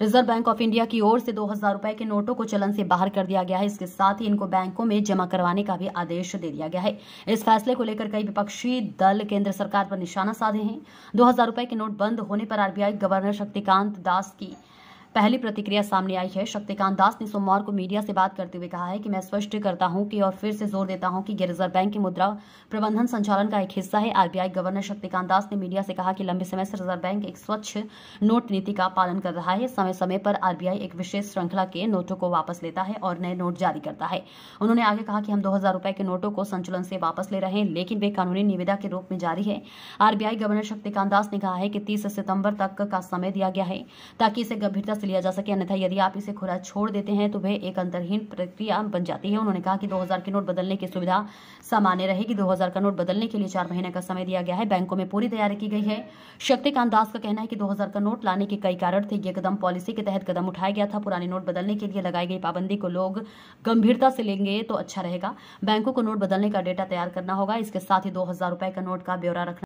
reserve bank of India की ओर से दो हजार रूपए के नोटों को चलन से बाहर कर दिया गया है इसके साथ ही इनको बैंकों में जमा करवाने का भी आदेश दे दिया गया है इस फैसले को लेकर कई विपक्षी दल केंद्र सरकार पर निशाना साधे हैं दो हजार रूपए के नोट बंद होने पर आरबीआई गवर्नर शक्तिकांत दास की पहली प्रतिक्रिया सामने आई है शक्तिकांत दास ने सोमवार को मीडिया से बात करते हुए कहा है कि मैं स्पष्ट करता हूं कि और फिर से जोर देता हूं कि यह रिजर्व बैंक की मुद्रा प्रबंधन संचालन का एक हिस्सा है आरबीआई गवर्नर शक्तिकांत दास ने मीडिया से कहा कि लंबे समय से रिजर्व बैंक एक स्वच्छ नोट नीति का पालन कर रहा है समय समय पर आरबीआई एक विशेष श्रृंखला के नोटों को वापस लेता है और नए नोट जारी करता है उन्होंने आगे कहा कि हम दो रुपए के नोटों को संचलन से वापस ले रहे हैं लेकिन वे कानूनी निविदा के रूप में जारी है आरबीआई गवर्नर शक्तिकांत दास ने कहा है कि तीस सितंबर तक का समय दिया गया है ताकि इसे गंभीरता से लिया जा सके अन्यथा यदि आप इसे खुला छोड़ देते हैं तो वह एक अंतरहीन प्रक्रिया बन जाती है उन्होंने कहा कि 2000 के नोट बदलने की सुविधा सामान्य रहेगी 2000 का नोट बदलने के लिए चार महीने का समय दिया गया है बैंकों में पूरी तैयारी की गई है शक्तिकांत दास का कहना है कि दो का नोट लाने के कई कारण थे ये कदम पॉलिसी के तहत कदम उठाया गया था पुराने नोट बदलने के लिए लगाई गई पाबंदी को लोग गंभीरता से लेंगे तो अच्छा रहेगा बैंकों को नोट बदलने का डेटा तैयार करना होगा इसके साथ ही दो का नोट का ब्यौरा रखना